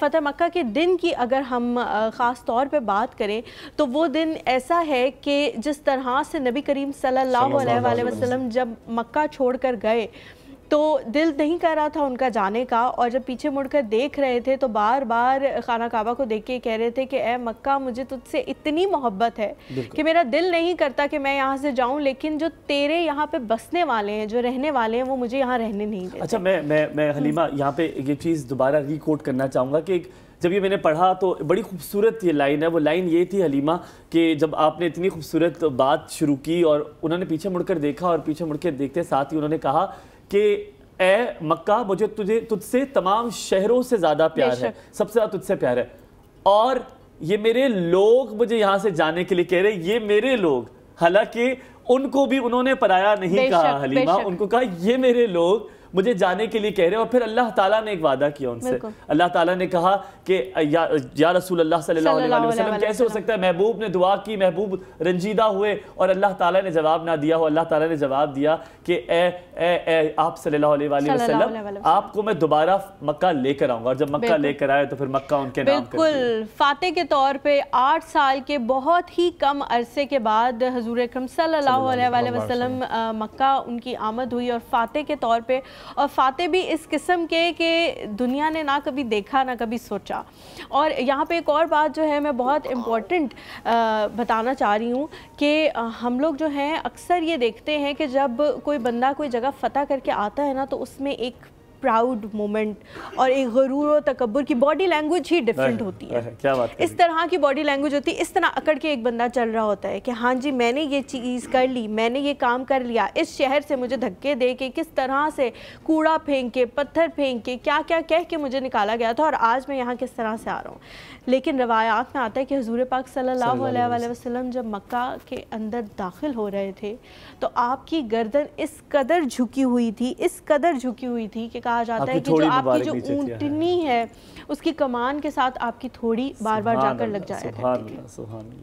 फतेह मक्का के दिन की अगर हम ख़ास तौर पे बात करें तो वो दिन ऐसा है कि जिस तरह से नबी करीम सल्लल्लाहु अलैहि वसल्लम जब मक्का छोड़कर गए तो दिल नहीं कर रहा था उनका जाने का और जब पीछे मुड़कर देख रहे थे तो बार बार खाना काबा को देख के कह रहे थे कि ए मक्का मुझे तुझसे इतनी मोहब्बत है कि मेरा दिल नहीं करता कि मैं यहाँ से जाऊँ लेकिन जो तेरे यहाँ पे बसने वाले हैं जो रहने वाले हैं वो मुझे यहाँ रहने नहीं देते अच्छा मैं मैं मैं हम्म। हलीमा यहाँ पे ये चीज़ दोबारा रिकोट करना चाहूँगा कि जब ये मैंने पढ़ा तो बड़ी खूबसूरत ये लाइन है वो लाइन ये थी हलीमा कि जब आपने इतनी खूबसूरत बात शुरू की और उन्होंने पीछे मुड़कर देखा और पीछे मुड़कर देखते साथ ही उन्होंने कहा कि ए मक्का मुझे तुझे तुझसे तमाम शहरों से ज़्यादा प्यार है सबसे ज़्यादा तुझसे प्यार है और ये मेरे लोग मुझे यहाँ से जाने के लिए कह रहे ये मेरे लोग हालांकि उनको भी उन्होंने पराया नहीं कहा हलीमा उनको कहा ये मेरे लोग मुझे जाने के लिए कह रहे हैं और फिर अल्लाह ताला ने एक वादा किया उनसे अल्लाह ताला ने कहा कि या, या रसूल अल्लाह सल्लल्लाहु अलैहि वसल्लम कैसे हो सकता है महबूब ने दुआ की महबूब रंजीदा हुए और अल्लाह ताला ने जवाब ना दिया हो अल्लाह ताला ने जवाब दिया कि ए आप सल्लल्लाहु अलैहि वसल्लम आपको मैं दोबारा मक्का लेकर आऊंगा और जब मक्का लेकर आए तो फिर मक्का उनके नाम बिल्कुल फाते के तौर पे आठ साल के बहुत ही कम अरसे के बाद हजूर अक्रम सल्लाम मक्का उनकी आमद हुई और फाते के तौर पर और फाते भी इस किस्म के कि दुनिया ने ना कभी देखा ना कभी सोचा और यहाँ पे एक और बात जो है मैं बहुत इम्पोर्टेंट बताना चाह रही हूँ कि हम लोग जो हैं अक्सर ये देखते हैं कि जब कोई बंदा कोई जगह फ़तह करके आता है ना तो उसमें एक प्राउड मोमेंट और एक गरूर और तकबर की बॉडी लैंग्वेज ही डिफरेंट होती है क्या बात इस तरह की बॉडी लैंग्वेज होती है इस तरह अकड़ के एक बंदा चल रहा होता है कि हाँ जी मैंने ये चीज़ कर ली मैंने ये काम कर लिया इस शहर से मुझे धक्के दे के किस तरह से कूड़ा फेंक के पत्थर फेंक के क्या क्या कह के मुझे निकाला गया था और आज मैं यहाँ किस तरह से आ रहा हूँ लेकिन रवायात में आता है कि हजूर पाक सल्ला वसलम जब मक्का के अंदर दाखिल हो रहे थे तो आपकी गर्दन इस कदर झुकी हुई थी इस कदर झुकी हुई थी कि कहा जाता है कि जो आपकी जो ऊँटनी है उसकी कमान के साथ आपकी थोड़ी बार बार जाकर लग जाए